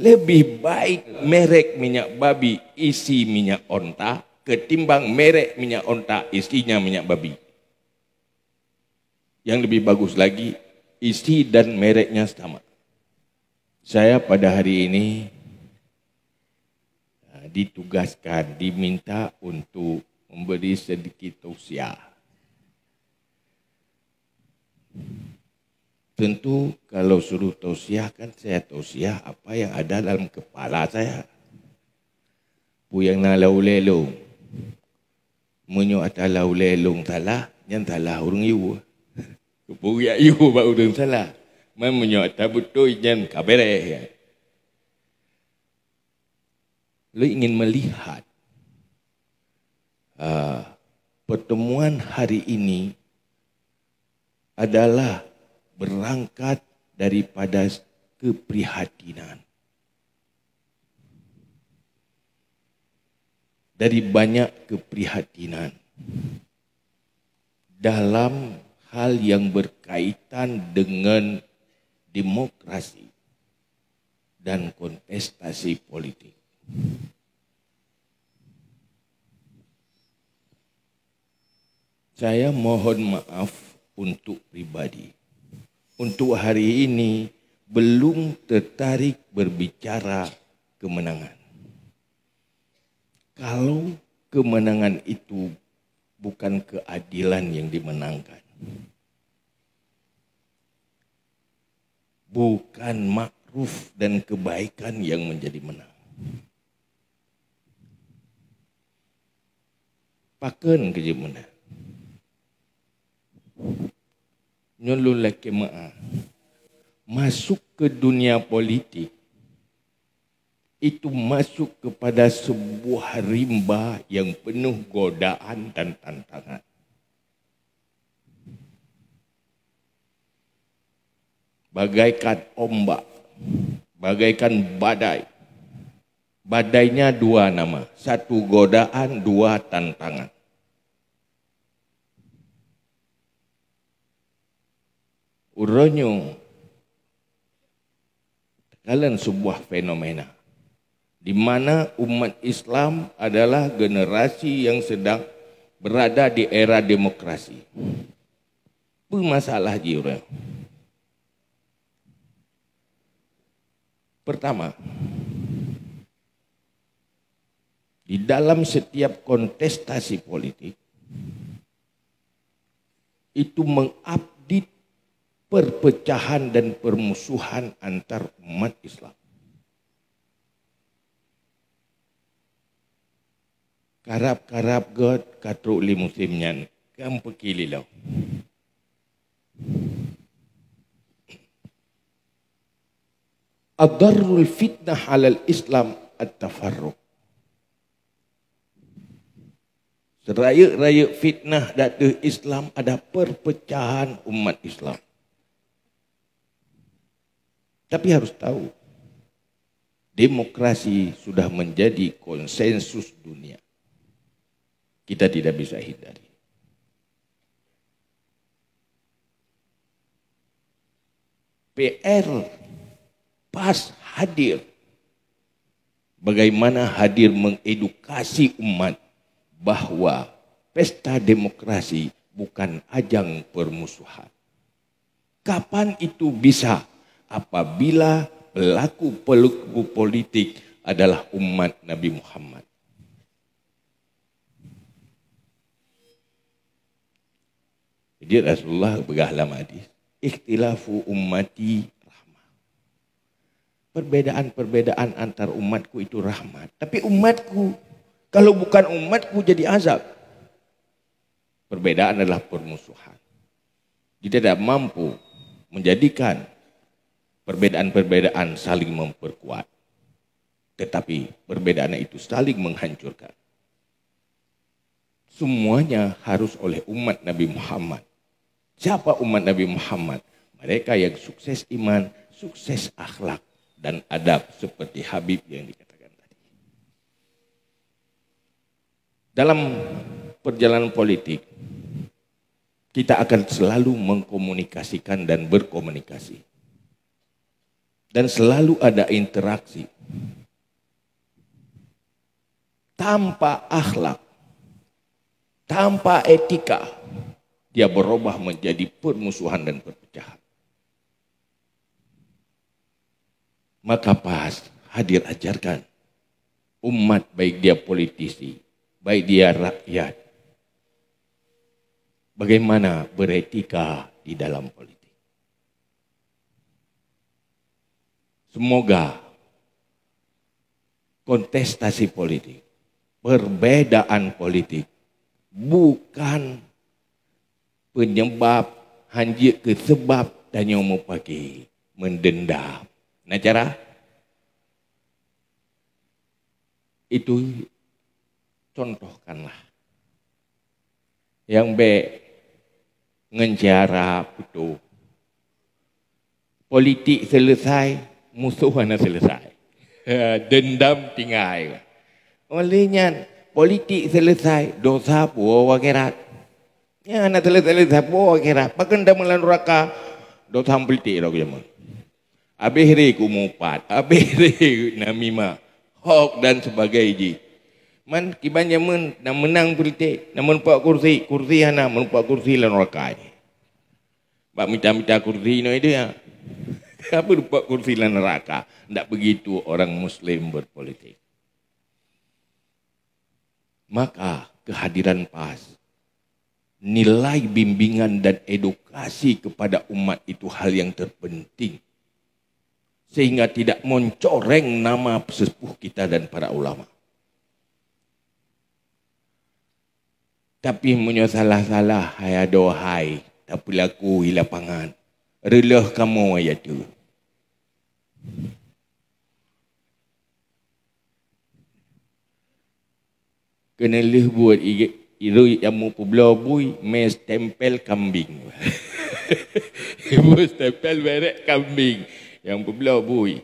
Lebih baik merek minyak babi isi minyak onta ketimbang merek minyak onta isinya minyak babi. Yang lebih bagus lagi, isi dan mereknya sama. Saya pada hari ini eh, ditugaskan, diminta untuk memberi sedikit tausiah Tentu kalau suruh tausiah kan saya tausiah apa yang ada dalam kepala saya. Puyang na lau menyu Munyo ata salah, yang salah urung iu. Kepuyak iu ba urung salah. Man munyo ata betul yang kabere. Ya. Lu ingin melihat uh, pertemuan hari ini adalah berangkat daripada keprihatinan. Dari banyak keprihatinan dalam hal yang berkaitan dengan demokrasi dan kontestasi politik. Saya mohon maaf untuk pribadi untuk hari ini belum tertarik berbicara kemenangan. Kalau kemenangan itu bukan keadilan yang dimenangkan. Bukan makruf dan kebaikan yang menjadi menang. Paken kejemunan nyolong lelaki ma'a masuk ke dunia politik itu masuk kepada sebuah rimba yang penuh godaan dan tantangan. Bagaikan ombak, bagaikan badai. Badainya dua nama, satu godaan, dua tantangan. uronyo tekalan sebuah fenomena di mana umat Islam adalah generasi yang sedang berada di era demokrasi. Pemasalah jiwa. Pertama, di dalam setiap kontestasi politik itu mengap perpecahan dan permusuhan antar umat Islam. Karap-karap God katruk li musimnyan. Kam pekili lau. Adarrul fitnah alal Islam at-tafarruq. Seraya-raya fitnah datu Islam ada perpecahan umat Islam. Tapi harus tahu, demokrasi sudah menjadi konsensus dunia. Kita tidak bisa hindari. PR pas hadir. Bagaimana hadir mengedukasi umat bahwa pesta demokrasi bukan ajang permusuhan. Kapan itu bisa apabila pelaku pelaku politik adalah umat Nabi Muhammad. Jadi Rasulullah berkata hadis. Ikhtilafu ummati rahmat. Perbedaan-perbedaan antar umatku itu rahmat. Tapi umatku, kalau bukan umatku jadi azab. Perbedaan adalah permusuhan. Dia tidak mampu menjadikan Perbedaan-perbedaan saling memperkuat. Tetapi perbedaan itu saling menghancurkan. Semuanya harus oleh umat Nabi Muhammad. Siapa umat Nabi Muhammad? Mereka yang sukses iman, sukses akhlak, dan adab seperti Habib yang dikatakan tadi. Dalam perjalanan politik, kita akan selalu mengkomunikasikan dan berkomunikasi dan selalu ada interaksi. Tanpa akhlak, tanpa etika, dia berubah menjadi permusuhan dan perpecahan. Maka pas hadir ajarkan umat baik dia politisi, baik dia rakyat. Bagaimana beretika di dalam politik. Semoga kontestasi politik, perbedaan politik bukan penyebab hanjir ke sebab dan yang mau pakai mendendam. Nah cara itu contohkanlah yang B ngencara putu politik selesai musuhan selesai. Eh, dendam tinggal. Olehnya politik selesai, dosa buah wakirat. Ya, nak selesai-selesai buah wakirat. Bahkan dah melalui neraka, dosa politik lah kerja mah. Habis rei kumupat, habis rei namima, hok dan sebagainya. Man, kibanya men, nak menang politik, nak menumpuk kursi, kursi anak, menumpuk kursi lah neraka ini. Bak minta-minta kursi ini dia. pak kursi neraka. Tidak begitu orang muslim berpolitik. Maka kehadiran PAS, nilai bimbingan dan edukasi kepada umat itu hal yang terpenting. Sehingga tidak mencoreng nama sesepuh kita dan para ulama. Tapi punya salah-salah, hai dohai, tapi laku hilapangan relah kamu ayat tu. Kena leh buat iru yang mau pula bui, mes tempel kambing. mes tempel berek kambing yang pula bui.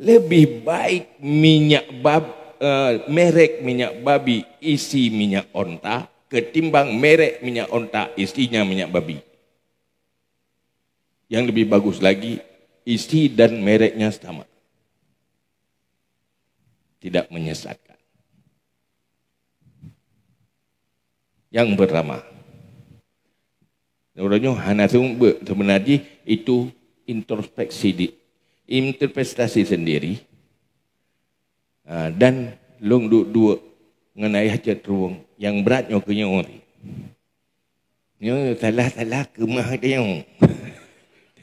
Lebih baik minyak bab uh, merek minyak babi isi minyak onta ketimbang merek minyak onta isinya minyak babi. Yang lebih bagus lagi, isi dan mereknya sama. Tidak menyesatkan. Yang pertama, Nurunyo Hanasung sebenarnya itu introspeksi di interpretasi sendiri ah, dan long duk dua mengenai hajat ruang yang beratnya kenya ori. Nyo salah-salah kemah dia.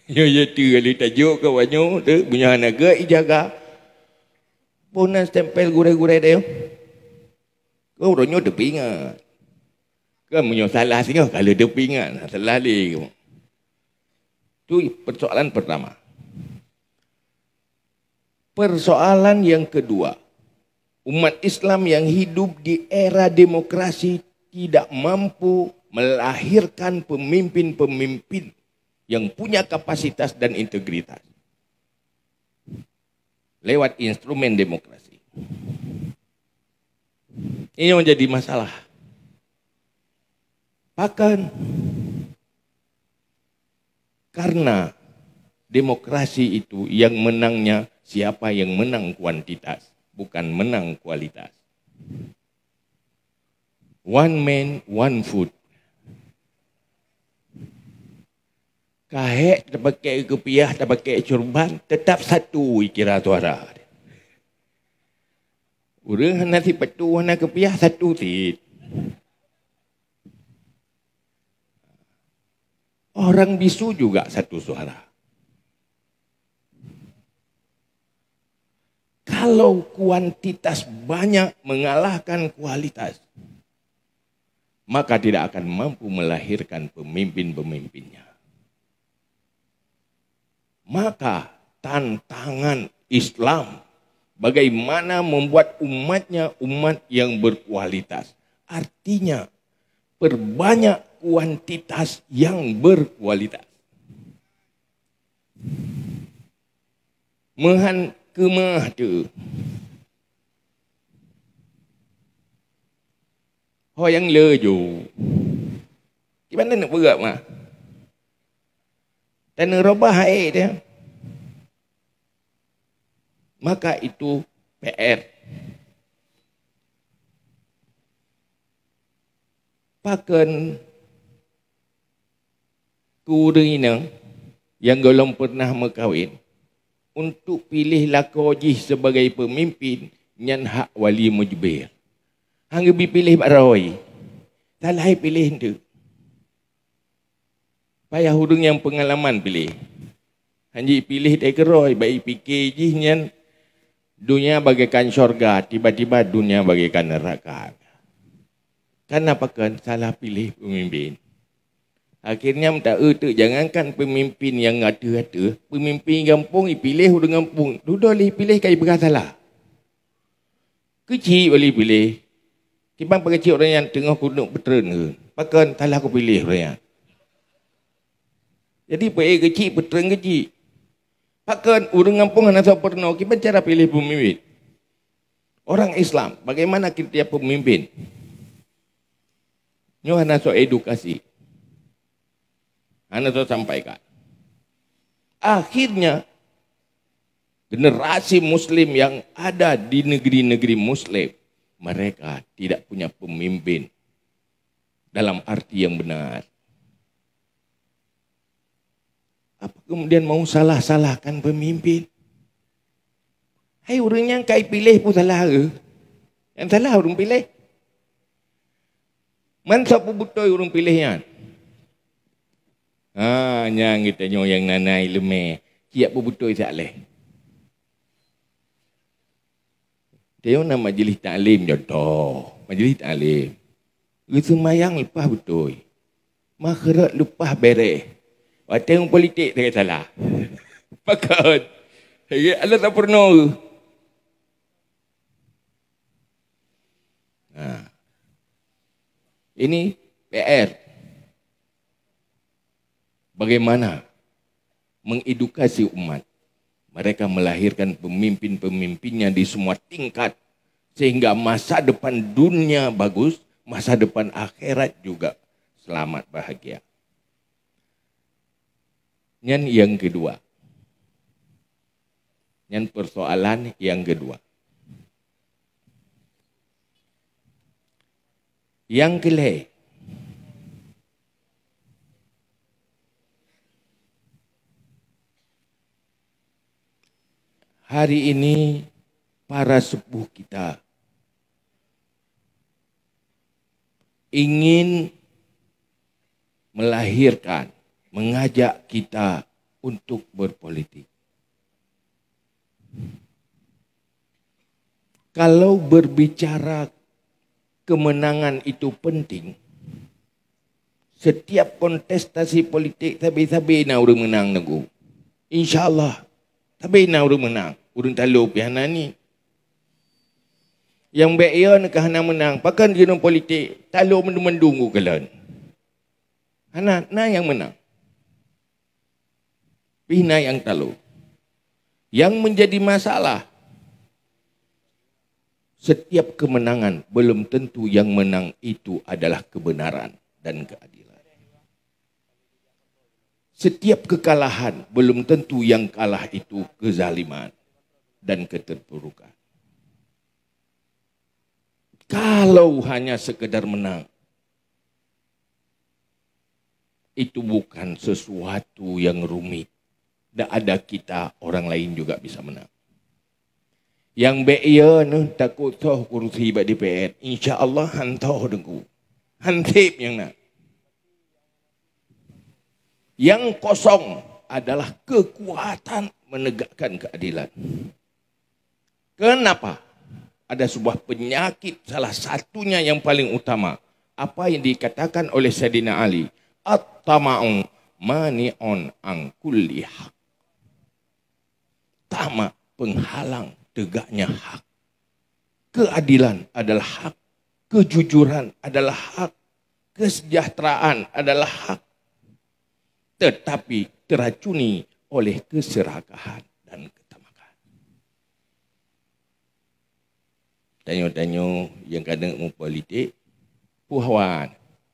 Ya ya tu ali tajuk ke banyu tu punya naga ijaga. punan stempel gurai-gurai dia. Kau ronyo de pingat Kau punya salah sini oh, kalau de pingat salah li. Tu persoalan pertama. Persoalan yang kedua. Umat Islam yang hidup di era demokrasi tidak mampu melahirkan pemimpin-pemimpin yang punya kapasitas dan integritas lewat instrumen demokrasi. Ini menjadi masalah. Bahkan karena demokrasi itu yang menangnya siapa yang menang kuantitas, bukan menang kualitas. One man, one food. Kahek terpakai kepiah, terpakai curban, tetap satu kira suara. Orang hana si petu, hana satu tit. Orang bisu juga satu suara. kalau kuantitas banyak mengalahkan kualitas, maka tidak akan mampu melahirkan pemimpin-pemimpinnya. Maka tantangan Islam bagaimana membuat umatnya umat yang berkualitas. Artinya perbanyak kuantitas yang berkualitas. Mehan kemah tu. Oh yang le Gimana nak berat mah? dan merubah air dia. Maka itu PR. Pakan kurina yang belum pernah berkahwin untuk pilih lakoji sebagai pemimpin yang hak wali mujbir. Hanggi pilih Pak Rawai. Tak lain pilih itu. Payah Hudung yang pengalaman pilih. Hanji pilih tekeroy, baik fikir je nyan. Dunia bagaikan syurga, tiba-tiba dunia bagaikan neraka. apa kan salah pilih pemimpin? Akhirnya minta utuk, e jangankan pemimpin yang ngata-ngata. Pemimpin gampung, dipilih, hudung gampung. Duduk boleh pilih, kaya berasalah. Kecil boleh pilih. Kepang pakai orang yang tengah kuduk betul ke. Pakai salah aku pilih orang Jadi PE kecil, petren kecil. pakai urung ngampung hana saperno, kita cara pilih pemimpin. Orang Islam, bagaimana kita pemimpin? Ini hana so edukasi. Hana so sampaikan. Akhirnya, generasi muslim yang ada di negeri-negeri muslim, mereka tidak punya pemimpin dalam arti yang benar. Apa kemudian mau salah-salahkan pemimpin? Hai orang yang kai pilih pun salah ke? Yang salah orang pilih. Man siapa butoi orang pilih kan? ha, yang? Haa, yang kita nyoyang nanai lemeh. Kiap pun butoi tak leh. Dia orang nama majlis taklim jodoh. Majlis taklim. Rasa mayang lepas butoi. Makhirat lepas bereh. yang politik dia kata lah. Pakut. Allah tak pernah. Nah. Ini PR. Bagaimana mengedukasi umat. Mereka melahirkan pemimpin-pemimpinnya di semua tingkat. Sehingga masa depan dunia bagus, masa depan akhirat juga selamat bahagia. Nyan yang kedua. Nyan persoalan yang kedua. Yang kelai. Hari ini para sepuh kita ingin melahirkan mengajak kita untuk berpolitik. Kalau berbicara kemenangan itu penting, setiap kontestasi politik tapi tapi nak urut menang nego. Insya Allah tapi nak urut menang urut talu pihana ni. Yang baik ia nak hana menang, pakan jenuh politik talu mendung mendungu kelan. Hana na yang menang. Pina yang telu. Yang menjadi masalah, setiap kemenangan belum tentu yang menang itu adalah kebenaran dan keadilan. Setiap kekalahan belum tentu yang kalah itu kezaliman dan keterpurukan. Kalau hanya sekedar menang, itu bukan sesuatu yang rumit. Tidak ada kita, orang lain juga bisa menang. Yang beia ya, nu takut toh kursi bak DPR, Insya Allah hantoh dengku. Hantip yang nak. Yang kosong adalah kekuatan menegakkan keadilan. Kenapa? Ada sebuah penyakit salah satunya yang paling utama. Apa yang dikatakan oleh Sayyidina Ali? At-tama'u mani'un an kulli haq. utama penghalang tegaknya hak. Keadilan adalah hak. Kejujuran adalah hak. Kesejahteraan adalah hak. Tetapi teracuni oleh keserakahan dan ketamakan. Tanya-tanya yang kadang mau politik. Puhawan.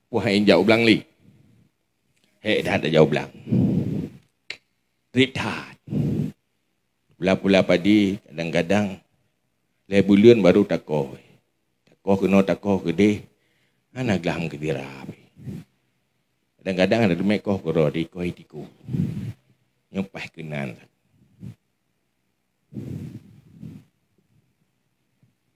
Puhawan yang jauh belang li. Hei dah tak jauh belang. Ritad. Pula-pula padi kadang-kadang le bulan baru takoh. Takoh kena takoh gede. Ana gelam kedira. Kadang-kadang ada demek koh koro di koh tiku. Nyumpah kenan.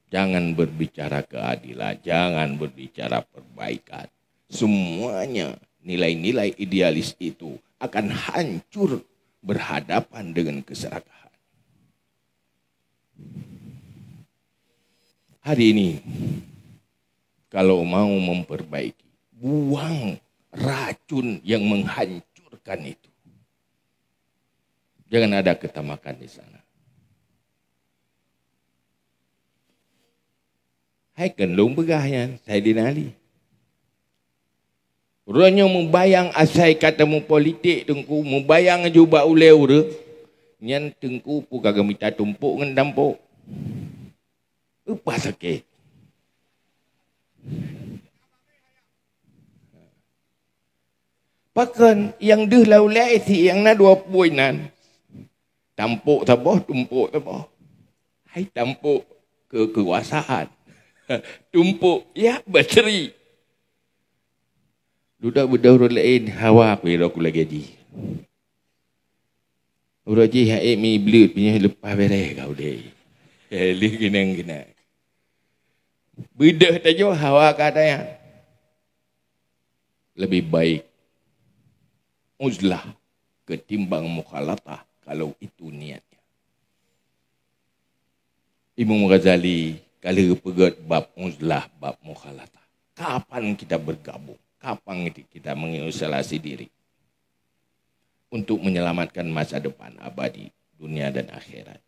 Jangan berbicara keadilan, jangan berbicara perbaikan. Semuanya nilai-nilai idealis itu akan hancur berhadapan dengan keserakahan. Hari ini, kalau mau memperbaiki, buang racun yang menghancurkan itu. Jangan ada ketamakan di sana. Hai kendung begahnya, saya dinali. Ranya membayang asai katamu politik tengku, membayang jubah uleu nian tengku pun gaga mita tumpuk ngan dampo. Upah sakit. Pakan yang dah laulai si yang na dua puan nan. Tampuk sabah, tumpuk sabah. Hai tampuk kekuasaan. Tumpuk ya berseri. Duda berdaulat lain hawa aku yang aku lagi di. Uraji hae eh, mi blut punya lepas beres kau deh. Eli kena kena. Bidah tajo hawa katanya. Lebih baik uzlah ketimbang mukhalatah kalau itu niatnya. Imam Ghazali kali pegat bab uzlah bab mukhalatah. Kapan kita bergabung? Kapan kita mengisolasi diri? untuk menyelamatkan masa depan abadi dunia dan akhirat.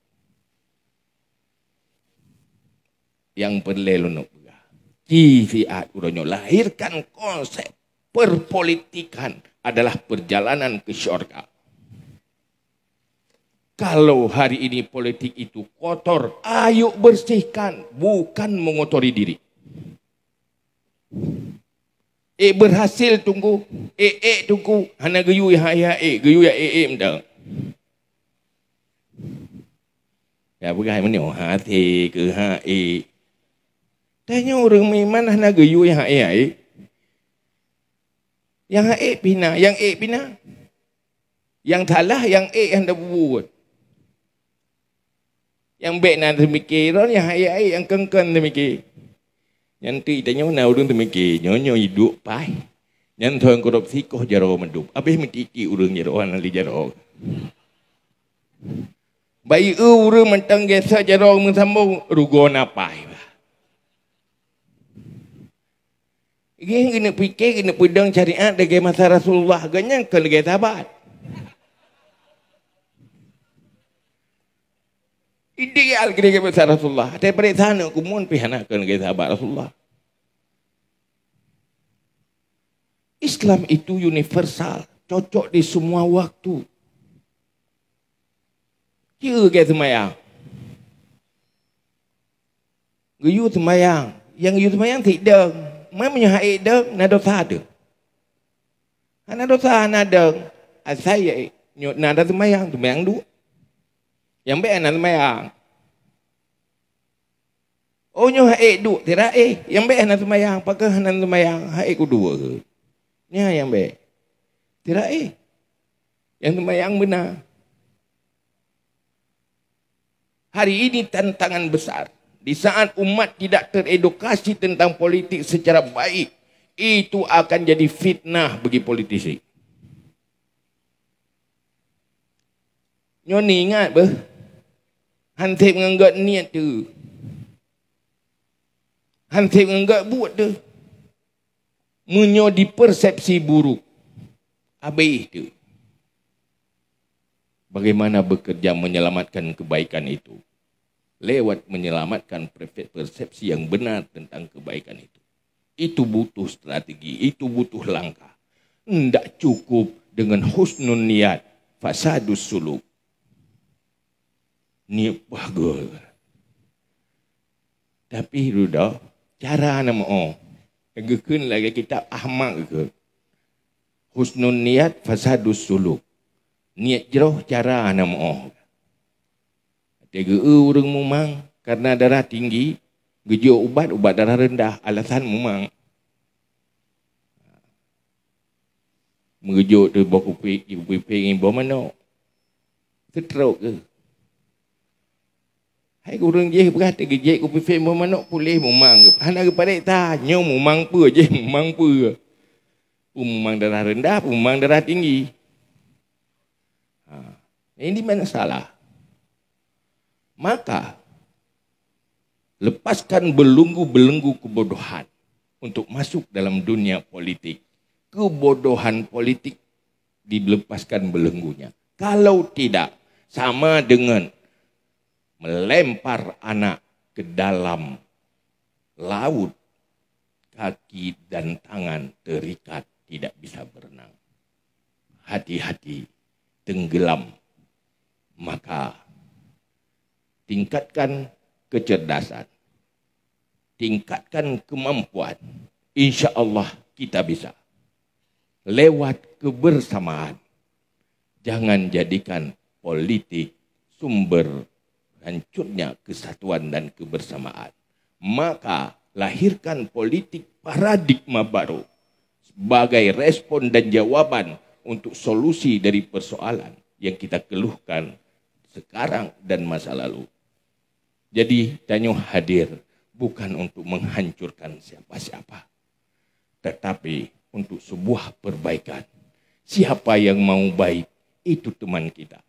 Yang perlu Kifiat uronyo lahirkan konsep perpolitikan adalah perjalanan ke syurga. Kalau hari ini politik itu kotor, ayo bersihkan, bukan mengotori diri. Eh berhasil tunggu. Eh eh tunggu. Hana geyu ya ya eh geyu ya eh eh minta. Ya bukan mana oh hati ke ha eh. Tanya orang meman hana geyu ya ya eh. Yang eh pina, yang eh pina. Yang talah yang eh yang dah Yang baik nak mikir, yang ayah-ayah, yang kengkeng nak mikir. Yang tu itanya mana orang tu mikir, nyonya hidup pai. Yang tu yang korupsi kau jarak mendup. Habis mencikik orang jarak orang e nanti jarak. Baik ke orang mentang gesa jarak orang sambung, rugo apa? Ini kena fikir, kena pedang syariat dengan masa Rasulullah. Ganyang kena dengan sahabat. Indik al kini ke besar Rasulullah. Ada balik sana aku mohon pihanakan ke sahabat Rasulullah. Islam itu universal. Cocok di semua waktu. Kira ke semayang. Geyu semayang. Yang geyu semayang tidak. Mereka punya hak tidak, nak dosa ada. Ha, nak dosa, nak ada. Ha, saya, nak ada semayang, semayang dua yang baik nak semayang. Ah. Onyo oh, hae du tira eh yang baik nak semayang pak kan nak semayang hae ku dua. Ni ah, yang baik. Tira eh. Yang semayang benar. Hari ini tantangan besar. Di saat umat tidak teredukasi tentang politik secara baik, itu akan jadi fitnah bagi politisi. Nyoni ingat beh? Hantar menganggap niat tu. Hantar menganggap buat tu. Munyo persepsi buruk. Abai itu. Bagaimana bekerja menyelamatkan kebaikan itu? Lewat menyelamatkan persepsi yang benar tentang kebaikan itu. Itu butuh strategi, itu butuh langkah. Tidak cukup dengan husnun niat, fasadus suluk. niat bagus. Tapi Ruda, cara nama oh, tegakkan lagi kita ahmak ke. Husnun niat fasadus suluk. Niat jeruh cara nama o. Tegak e urung mumang, karena darah tinggi, gejo ubat, ubat darah rendah, alasan mumang. Mengejut tu buat kupik, kupik pengen buat mana? Seteruk ke? Hai gurung je berhati gejek ku pifik memanok pulih mumang. Anak kepada tanya mumang pu je mumang pu, Umumang darah rendah, umumang darah tinggi. Ha. Ini mana salah? Maka lepaskan belenggu-belenggu kebodohan untuk masuk dalam dunia politik. Kebodohan politik dilepaskan belenggunya. Kalau tidak, sama dengan melempar anak ke dalam laut, kaki dan tangan terikat tidak bisa berenang. Hati-hati tenggelam. Maka tingkatkan kecerdasan. Tingkatkan kemampuan. Insya Allah kita bisa. Lewat kebersamaan. Jangan jadikan politik sumber hancurnya kesatuan dan kebersamaan. Maka lahirkan politik paradigma baru sebagai respon dan jawaban untuk solusi dari persoalan yang kita keluhkan sekarang dan masa lalu. Jadi Tanyo hadir bukan untuk menghancurkan siapa-siapa, tetapi untuk sebuah perbaikan. Siapa yang mau baik, itu teman kita.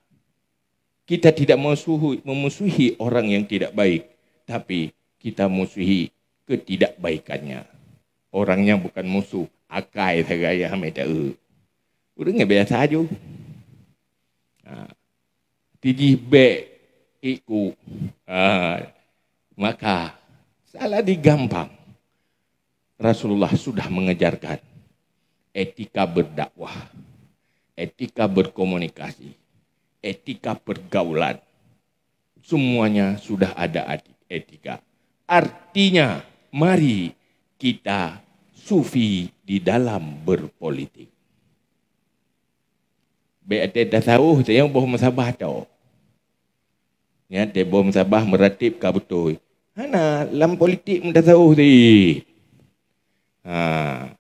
Kita tidak memusuhi, memusuhi orang yang tidak baik, tapi kita musuhi ketidakbaikannya. Orangnya bukan musuh, akai tergaya medae. Udah biasa aja. Nah, tiji be iku. Nah, maka salah digampang. Rasulullah sudah mengejarkan etika berdakwah, etika berkomunikasi, etika pergaulan. Semuanya sudah ada etika. Artinya, mari kita sufi di dalam berpolitik. BAT dah tahu, saya yang bawa masabah tau. Ya, dia bawa masabah meratib kah betul. Mana dalam politik dah tahu tadi. Ha,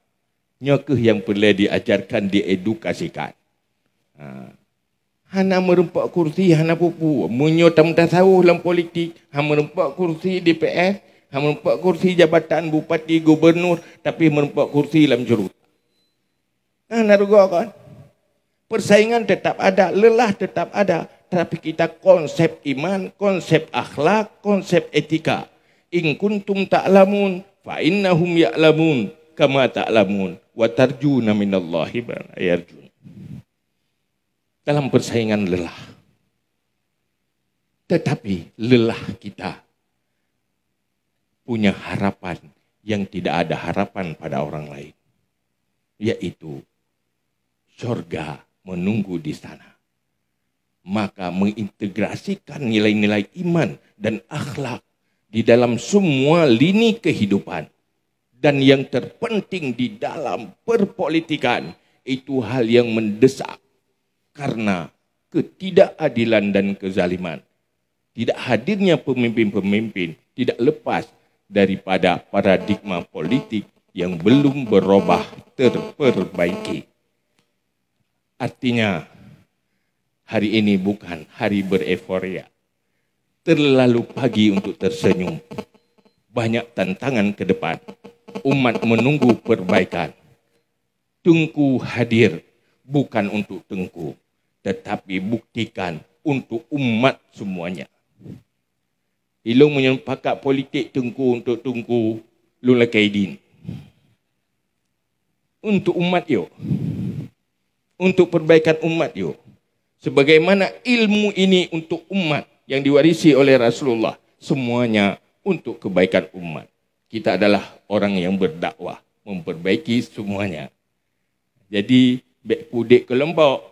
nyokuh yang perlu diajarkan, diedukasikan. Ha. Hana merempak kursi Hana pupu Munyo tamu tasawuh dalam politik Hana merempak kursi DPS Hana merempak kursi jabatan bupati gubernur Tapi merempak kursi dalam jurut Hana ah, rugak kan Persaingan tetap ada Lelah tetap ada tapi kita konsep iman Konsep akhlak Konsep etika In kuntum ta'lamun Fa innahum ya'lamun Kama ta'lamun Wa tarjuna minallahi Ayarjuna dalam persaingan lelah. Tetapi lelah kita punya harapan yang tidak ada harapan pada orang lain. Yaitu surga menunggu di sana. Maka mengintegrasikan nilai-nilai iman dan akhlak di dalam semua lini kehidupan. Dan yang terpenting di dalam perpolitikan itu hal yang mendesak karena ketidakadilan dan kezaliman. Tidak hadirnya pemimpin-pemimpin tidak lepas daripada paradigma politik yang belum berubah terperbaiki. Artinya, hari ini bukan hari bereforia. Terlalu pagi untuk tersenyum. Banyak tantangan ke depan. Umat menunggu perbaikan. Tengku hadir bukan untuk tengku. tetapi buktikan untuk umat semuanya. Ilung punya pakat politik tunggu untuk tunggu Lula Kaidin. Untuk umat yo. Untuk perbaikan umat yo. Sebagaimana ilmu ini untuk umat yang diwarisi oleh Rasulullah. Semuanya untuk kebaikan umat. Kita adalah orang yang berdakwah. Memperbaiki semuanya. Jadi, Bek Pudik Kelompok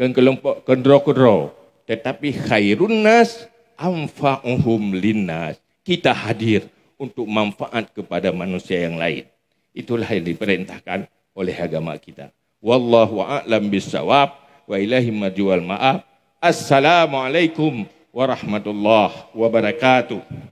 dan kelompok kendro-kendro. Tetapi khairun nas amfa'uhum linnas. Kita hadir untuk manfaat kepada manusia yang lain. Itulah yang diperintahkan oleh agama kita. Wallahu a'lam bisawab wa ilahi majwal ma'ab. Assalamualaikum warahmatullahi wabarakatuh.